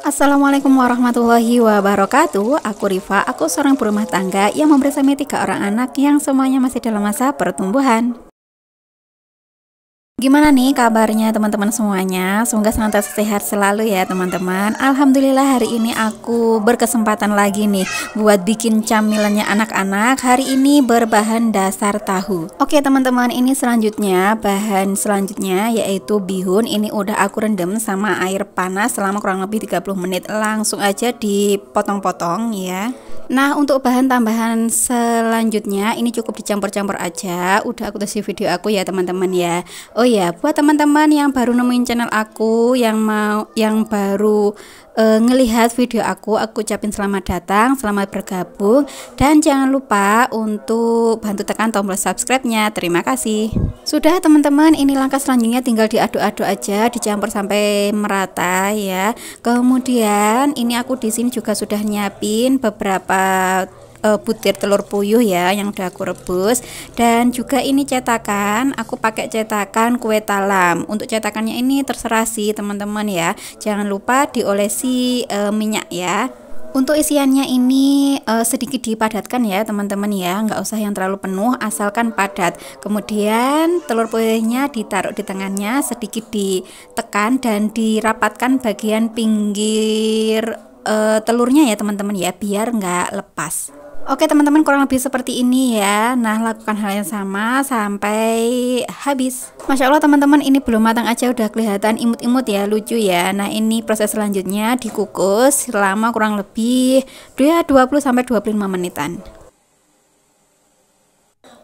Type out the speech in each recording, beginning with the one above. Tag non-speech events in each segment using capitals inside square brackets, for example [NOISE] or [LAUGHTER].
Assalamualaikum warahmatullahi wabarakatuh Aku Riva, aku seorang berumah tangga yang membersami tiga orang anak yang semuanya masih dalam masa pertumbuhan Gimana nih kabarnya teman-teman semuanya? Semoga senantiasa sehat selalu ya teman-teman. Alhamdulillah hari ini aku berkesempatan lagi nih buat bikin camilannya anak-anak. Hari ini berbahan dasar tahu. Oke teman-teman, ini selanjutnya bahan selanjutnya yaitu bihun. Ini udah aku rendam sama air panas selama kurang lebih 30 menit. Langsung aja dipotong-potong ya. Nah untuk bahan tambahan selanjutnya ini cukup dicampur-campur aja Udah aku kasih video aku ya teman-teman ya Oh ya, buat teman-teman yang baru nemuin channel aku, yang mau yang baru e, ngelihat video aku, aku ucapin selamat datang, selamat bergabung dan jangan lupa untuk bantu tekan tombol subscribe-nya. Terima kasih. Sudah teman-teman, ini langkah selanjutnya tinggal diaduk-aduk aja, dicampur sampai merata ya. Kemudian ini aku di sini juga sudah nyiapin beberapa uh, butir telur puyuh ya yang udah aku rebus dan juga ini cetakan aku pakai cetakan kue talam untuk cetakannya ini terserah sih teman-teman ya jangan lupa diolesi uh, minyak ya untuk isiannya ini uh, sedikit dipadatkan ya teman-teman ya nggak usah yang terlalu penuh asalkan padat kemudian telur puyuhnya ditaruh di tengahnya sedikit ditekan dan dirapatkan bagian pinggir uh, telurnya ya teman-teman ya biar nggak lepas Oke teman-teman kurang lebih seperti ini ya Nah lakukan hal yang sama sampai habis Masya Allah teman-teman ini belum matang aja udah kelihatan imut-imut ya lucu ya Nah ini proses selanjutnya dikukus selama kurang lebih 20-25 menitan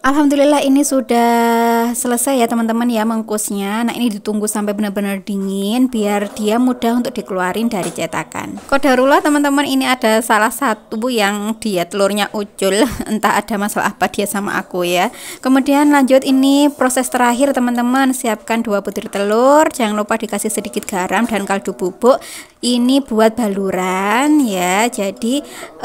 Alhamdulillah ini sudah sudah selesai ya teman-teman ya mengkusnya nah ini ditunggu sampai benar-benar dingin biar dia mudah untuk dikeluarin dari cetakan kodarullah teman-teman ini ada salah satu bu yang dia telurnya ucul [LAUGHS] entah ada masalah apa dia sama aku ya kemudian lanjut ini proses terakhir teman-teman siapkan dua butir telur jangan lupa dikasih sedikit garam dan kaldu bubuk ini buat baluran ya jadi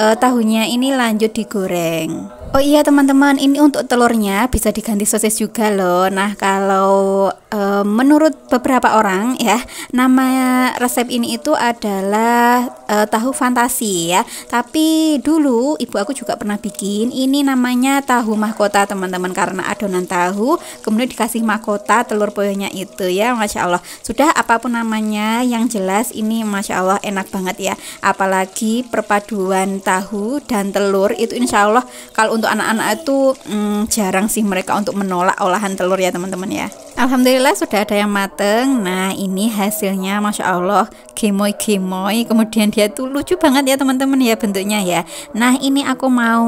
eh, tahunya ini lanjut digoreng Oh iya teman-teman, ini untuk telurnya bisa diganti sosis juga loh. Nah kalau e, menurut beberapa orang ya, nama resep ini itu adalah e, tahu fantasi ya. Tapi dulu ibu aku juga pernah bikin. Ini namanya tahu mahkota teman-teman karena adonan tahu, kemudian dikasih mahkota telur puyuhnya itu ya, masya Allah. Sudah apapun namanya, yang jelas ini masya Allah enak banget ya. Apalagi perpaduan tahu dan telur itu insya Allah kalau untuk anak-anak itu hmm, jarang sih mereka untuk menolak olahan telur ya teman-teman ya Alhamdulillah sudah ada yang mateng Nah ini hasilnya Masya Allah Gemoy-gemoy Kemudian dia tuh lucu banget ya teman-teman ya bentuknya ya Nah ini aku mau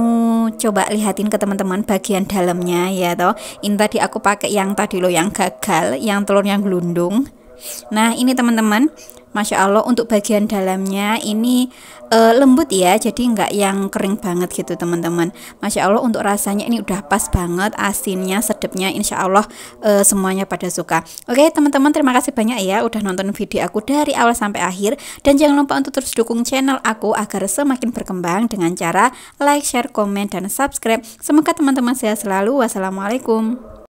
coba lihatin ke teman-teman bagian dalamnya ya toh Ini tadi aku pakai yang tadi loh yang gagal Yang telurnya gelundung Nah, ini teman-teman, Masya Allah untuk bagian dalamnya ini e, lembut ya jadi nggak yang kering banget gitu teman-teman Masya Allah untuk rasanya ini udah pas banget asinnya sedapnya Insya Allah e, semuanya pada suka Oke teman-teman terima kasih banyak ya udah nonton video aku dari awal sampai akhir dan jangan lupa untuk terus dukung channel aku agar semakin berkembang dengan cara like, share, komen, dan subscribe Semoga teman-teman sehat selalu Wassalamualaikum